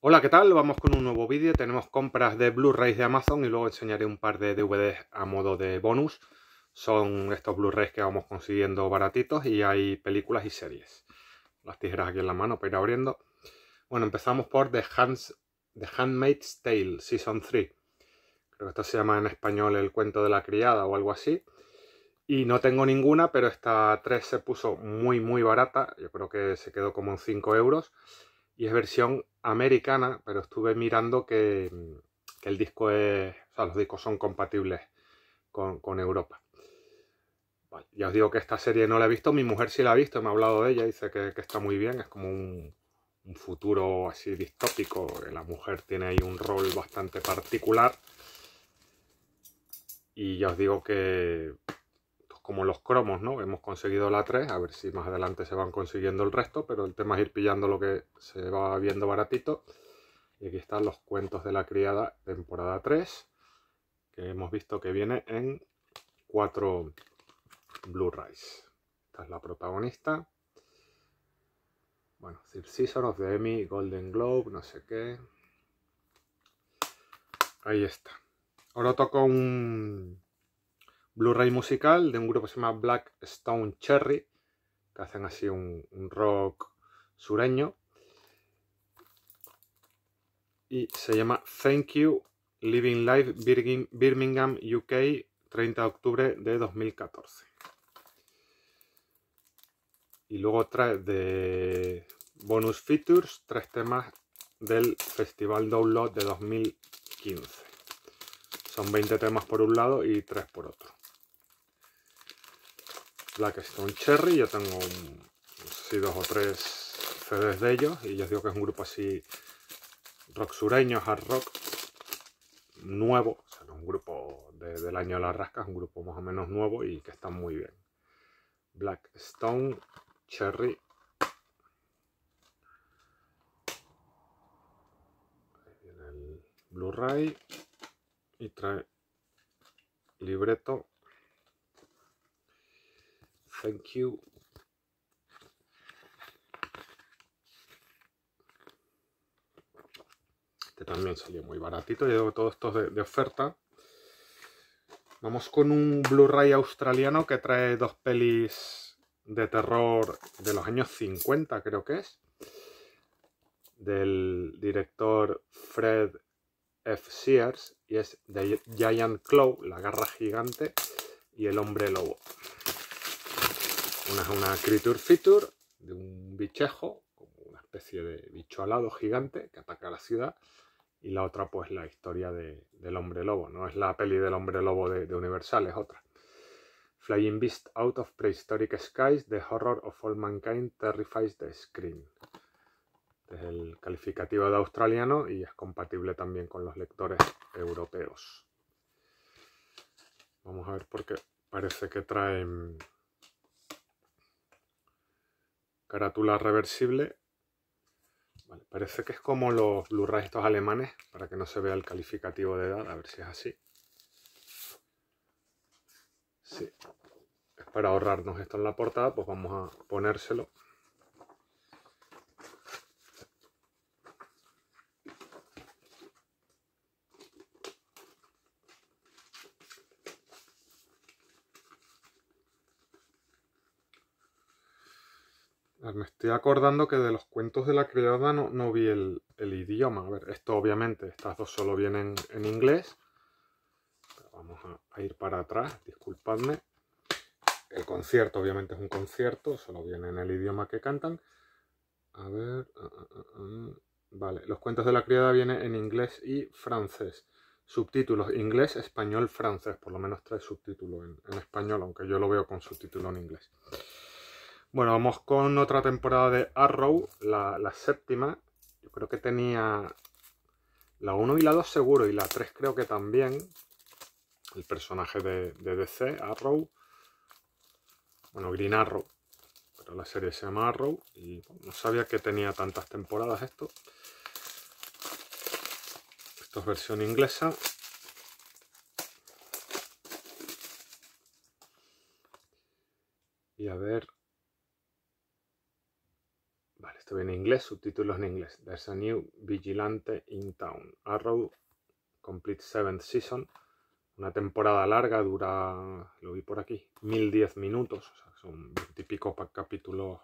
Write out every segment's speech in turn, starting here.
Hola, ¿qué tal? Vamos con un nuevo vídeo. Tenemos compras de Blu-rays de Amazon y luego enseñaré un par de DVDs a modo de bonus. Son estos Blu-rays que vamos consiguiendo baratitos y hay películas y series. Las tijeras aquí en la mano para ir abriendo. Bueno, empezamos por The, The Handmaid's Tale Season 3. Creo que esto se llama en español El cuento de la criada o algo así. Y no tengo ninguna, pero esta 3 se puso muy, muy barata. Yo creo que se quedó como en 5 euros y es versión americana, pero estuve mirando mm, que, el disco es, o sea, los discos son compatibles con, Europa. ya os digo que esta serie no la he visto, mi mujer sí la ha visto, me ha hablado de ella, dice que, que está muy bien, es como un, un futuro así distópico, que la mujer tiene ahí un rol bastante particular. Y ya os digo que como los cromos, ¿no? Hemos conseguido la 3, a ver si más adelante se van consiguiendo el resto, pero el tema es ir pillando lo que se va viendo baratito. Y aquí están los cuentos de la criada, temporada 3, que hemos visto que viene en 4 Blu-rays. Esta es la protagonista. Bueno, Season of the Emmy, Golden Globe, no sé qué. Ahí está. Ahora toca un Blu-ray musical de un grupo que se llama Black Stone Cherry, que hacen así un, rock sureño. Y se llama Thank You Living Life Birmingham, UK, 30 de octubre de 2014. Y luego trae de bonus features tres temas del Festival Download de 2015. Son 20 temas por un lado y tres por otro. Blackstone Cherry. Yo tengo dos o tres CDs de ellos y yo os digo que es un grupo así rock sureño, hard rock, nuevo. un grupo del año de la rasca, un grupo más o menos nuevo y que está muy bien. Blackstone Cherry Blu-ray y trae libreto Thank you. Este también salió muy baratito. Llevo todos estos de, de oferta. Vamos con un Blu-ray australiano que trae dos pelis de terror de los años 50, creo que es. Del director Fred F. Sears y es The Giant Claw, la garra gigante y el hombre lobo. Una, es una creature feature de un bichejo, como una especie de bicho alado gigante que ataca la ciudad. Y la otra, pues la historia del hombre lobo. No es la peli del hombre lobo de, de Universal, es otra. Flying Beast Out of Prehistoric Skies, The Horror of All Mankind Terrifies the Screen. Este es el calificativo de australiano y es compatible también con los lectores europeos. Vamos a ver por qué parece que traen Carátula reversible. parece que es como los blu estos alemanes, para que no se vea el calificativo de edad, a ver si es así. Sí, es para ahorrarnos esto en la portada, pues vamos a ponérselo. me estoy acordando que de los cuentos de la criada no, vi el, idioma. A ver, esto obviamente, estas dos solo vienen en inglés. vamos a, ir para atrás, disculpadme. El concierto obviamente es un concierto, solo viene en el idioma que cantan. A ver... Ah, ah, ah, vale, los cuentos de la criada vienen en inglés y francés. Subtítulos inglés, español, francés. Por lo menos trae subtítulo en, en español, aunque yo lo veo con subtítulo en inglés. Bueno, vamos con otra temporada de Arrow, la, séptima. Yo creo que tenía la 1 y la 2 seguro, y la 3 creo que también. El personaje de, DC, Arrow. Bueno, Green Arrow. Pero la serie se llama Arrow y no sabía que tenía tantas temporadas esto. Esto es versión inglesa. Y a ver, subtítulos en inglés. There's a new vigilante in town. Arrow complete seventh season. Una temporada larga, dura, lo vi por aquí, 1010 minutos. son típicos capítulos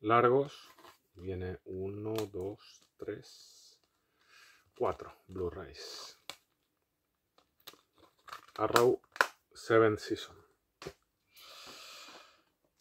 largos. Viene 1, 2, 3, 4 Blu-rays. Arrow seventh season.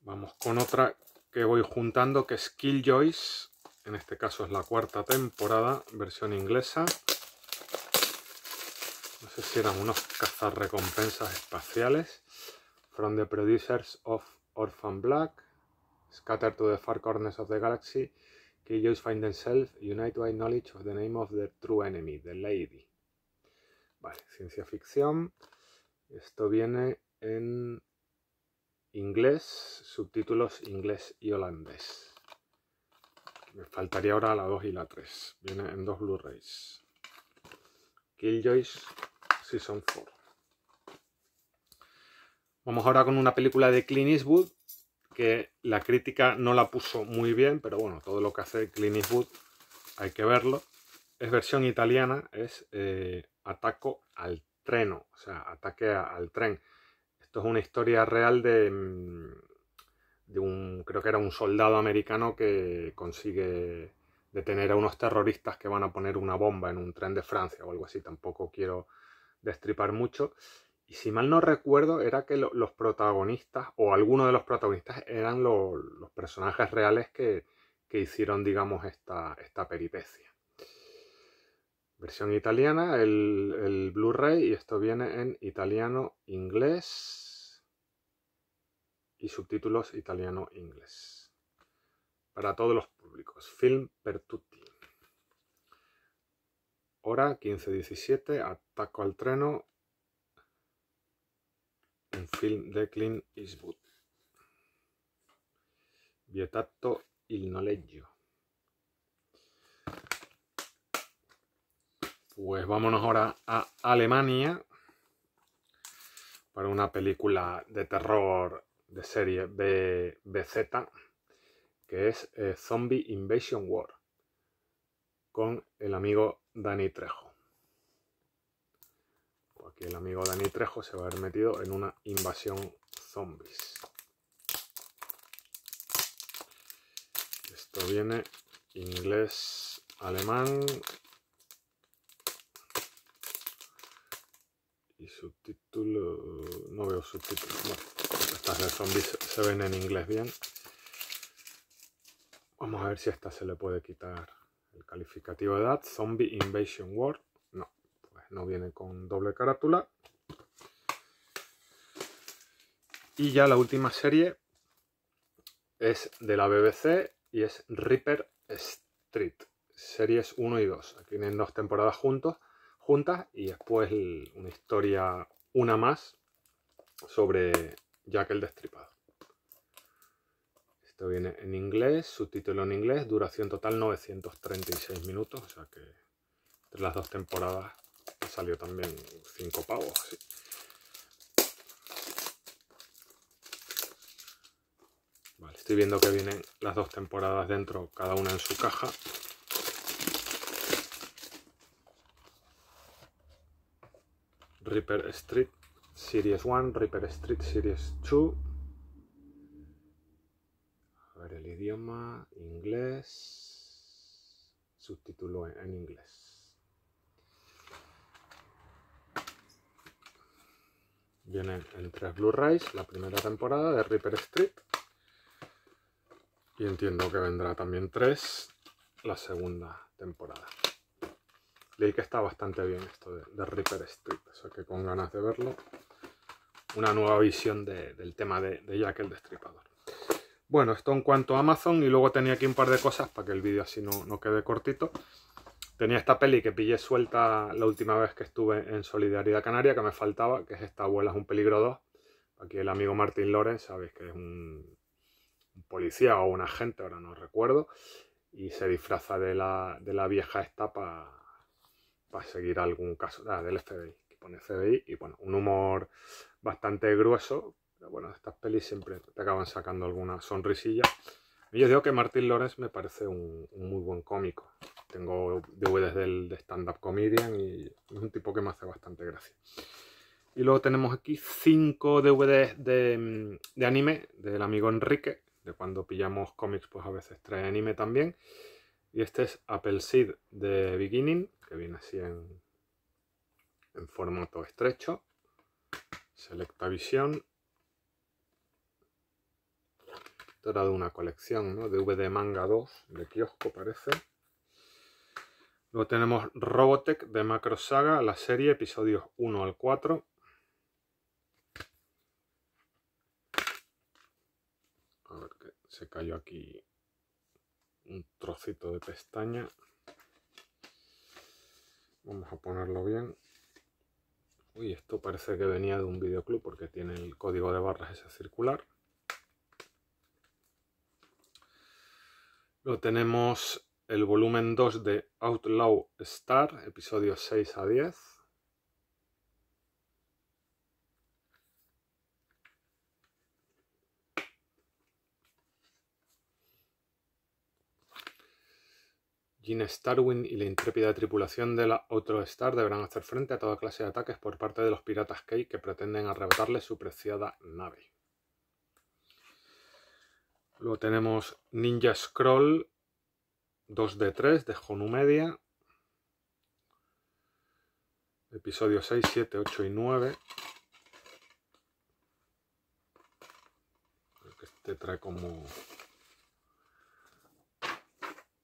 Vamos con otra que voy juntando, que es Killjoys en este caso es la cuarta temporada, versión inglesa. No sé si eran unos cazarrecompensas espaciales. From the producers of Orphan Black, scattered to the Far Corners of the Galaxy, Killjoys Find Themselves, Unite by Knowledge of the Name of the True Enemy, The Lady. Vale, ciencia ficción. Esto viene en inglés, subtítulos inglés y holandés. Me faltaría ahora la 2 y la 3. Viene en dos Blu-rays. Killjoys Season 4. Vamos ahora con una película de Clint Eastwood que la crítica no la puso muy bien, pero bueno, todo lo que hace Clint Eastwood hay que verlo. Es versión italiana, es eh, Ataco al Treno, o sea, ataque al tren. Esto es una historia real de, mm, creo que era un soldado americano que consigue detener a unos terroristas que van a poner una bomba en un tren de Francia o algo así, tampoco quiero destripar mucho. Y si mal no recuerdo, era que los protagonistas, o algunos de los protagonistas, eran los personajes reales que, hicieron, digamos, esta, esta, peripecia. Versión italiana, el Blu-ray, y esto viene en italiano, inglés, y subtítulos italiano-inglés. Para todos los públicos. Film per tutti. Hora 15.17. Ataco al treno. Un film de Clint Eastwood. Vietato il noleggio. Pues vámonos ahora a Alemania para una película de terror de serie B, BZ, que es eh, Zombie Invasion War, con el amigo Dani Trejo. Aquí el amigo Dani Trejo se va a haber metido en una invasión zombies. Esto viene inglés, alemán, subtítulo. No veo subtítulos. Bueno, estas de zombies se ven en inglés bien. Vamos a ver si a esta se le puede quitar el calificativo de edad. Zombie Invasion World. No, pues no viene con doble carátula. Y ya la última serie es de la BBC y es Reaper Street. Series 1 y 2. Aquí tienen dos temporadas juntos juntas y después una historia, una más, sobre Jack el Destripado. Esto viene en inglés, subtítulo en inglés, duración total 936 minutos, o sea que entre las dos temporadas salió también cinco pavos. estoy viendo que vienen las dos temporadas dentro, cada una en su caja. Reaper Street Series 1, Reaper Street Series 2. A ver el idioma, inglés, subtítulo en, inglés. Viene en tres Blu-rays la primera temporada de Reaper Street. Y entiendo que vendrá también tres la segunda temporada que está bastante bien esto de, Ripper Reaper Street, o sea que con ganas de verlo. Una nueva visión del tema de, Jack el Destripador. Bueno, esto en cuanto a Amazon y luego tenía aquí un par de cosas para que el vídeo así no, no quede cortito. Tenía esta peli que pillé suelta la última vez que estuve en Solidaridad Canaria, que me faltaba, que es esta Abuela es un peligro 2. Aquí el amigo Martín Loren, sabéis que es un, policía o un agente, ahora no recuerdo, y se disfraza de la, de la vieja esta para para seguir algún caso ah, del FBI, que pone FBI, y bueno, un humor bastante grueso, pero bueno, estas pelis siempre te acaban sacando alguna sonrisilla. Y yo digo que Martín Lorenz me parece un, muy buen cómico. Tengo DVDs del, de stand-up comedian y es un tipo que me hace bastante gracia. Y luego tenemos aquí cinco DVDs de, de, anime del amigo Enrique, de cuando pillamos cómics, pues a veces trae anime también. Y este es Apple Seed de Beginning, viene así en, formato estrecho. Selecta visión. Esto era de una colección, ¿no? VD Manga 2, de kiosco parece. Luego tenemos Robotech de Macro Saga, la serie, episodios 1 al 4. A ver que se cayó aquí un trocito de pestaña vamos a ponerlo bien uy esto parece que venía de un videoclub porque tiene el código de barras ese circular lo tenemos el volumen 2 de Outlaw Star episodio 6 a 10 Gene Starwin y la intrépida tripulación de la Otro Star deberán hacer frente a toda clase de ataques por parte de los piratas Kei que pretenden arrebatarle su preciada nave. Luego tenemos Ninja Scroll 2 d 3 de Media, Episodio 6, 7, 8 y 9. este trae como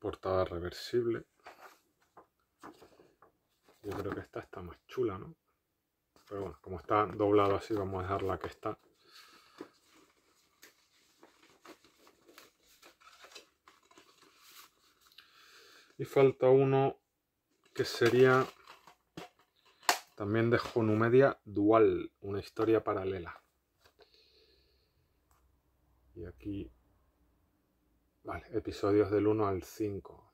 portada reversible. Yo creo que esta está más chula, ¿no? Pero bueno, como está doblado así, vamos a dejar la que está. Y falta uno que sería también de Honumedia Dual, una historia paralela. Y aquí episodios del 1 al 5.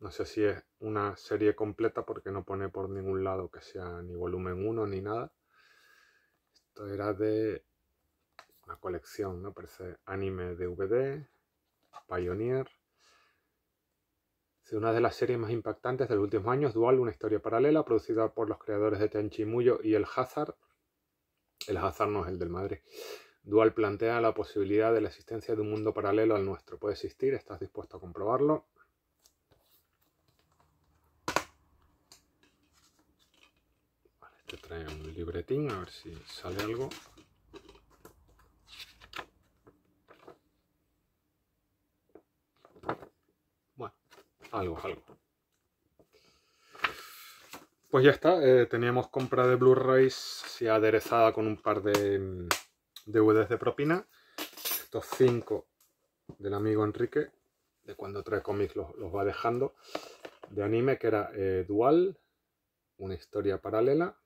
No sé si es una serie completa porque no pone por ningún lado que sea ni volumen 1 ni nada. Esto era de una colección, ¿no? Parece anime DVD, Pioneer. Es una de las series más impactantes de los últimos años, Dual, una historia paralela, producida por los creadores de Tenchi Muyo y El Hazard. El Hazard no es el del Madrid. Dual plantea la posibilidad de la existencia de un mundo paralelo al nuestro. ¿Puede existir? ¿Estás dispuesto a comprobarlo? Vale, este trae un libretín, a ver si sale algo. Bueno, algo, algo. Pues ya está, eh, teníamos compra de Blu-rays si aderezada con un par de mm, DVDs de propina. Estos cinco del amigo Enrique, de cuando trae cómics los, va dejando. De anime, que era eh, Dual, una historia paralela.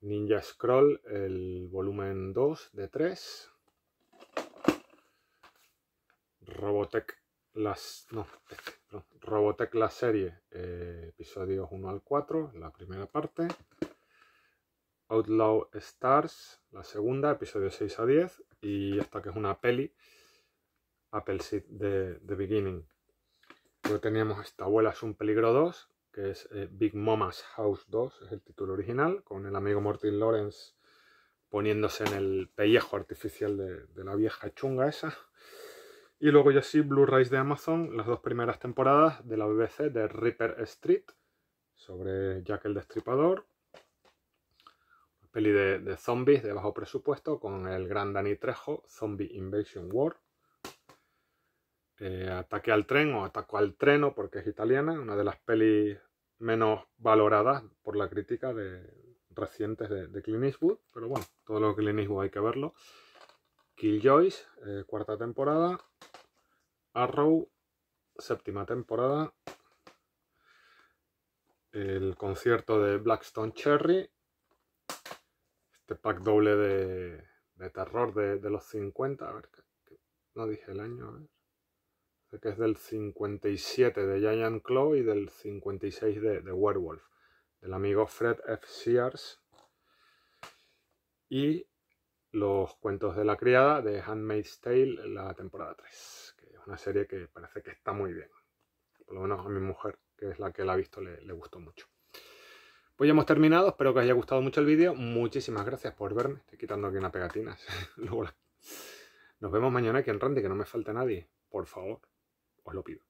Ninja Scroll, el volumen 2 de 3. Robotech, las, no, este, Robotech la serie, eh, episodios 1 al 4, la primera parte. Outlaw Stars, la segunda, episodio 6 a 10, y esta que es una peli, Apple Seed de The Beginning. Luego teníamos Esta abuela es un peligro 2, que es eh, Big Mama's House 2, es el título original, con el amigo Martin Lawrence poniéndose en el pellejo artificial de, la vieja chunga esa. Y luego ya sí, Blu-rays de Amazon, las dos primeras temporadas de la BBC de Ripper Street, sobre Jack el Destripador, Peli de, zombies de bajo presupuesto con el gran Danny Trejo, Zombie Invasion War. Eh, Ataque al tren o Ataco al treno porque es italiana, una de las pelis menos valoradas por la crítica de recientes de, de Clint pero bueno, todo lo que Clint Eastwood hay que verlo. Killjoys, Joyce, eh, cuarta temporada. Arrow, séptima temporada. El concierto de Blackstone Cherry este pack doble de, terror de, los 50. A ver, no dije el año, a ver. que es del 57 de Giant Claw y del 56 de, de Werewolf, del amigo Fred F. Sears. Y los cuentos de la criada de Handmaid's Tale, la temporada 3, que es una serie que parece que está muy bien. Por lo menos a mi mujer, que es la que la ha visto, le gustó mucho. Pues ya hemos terminado, espero que os haya gustado mucho el vídeo. Muchísimas gracias por verme. Estoy quitando aquí una pegatina. Nos vemos mañana aquí en Randy, que no me falte nadie. Por favor, os lo pido.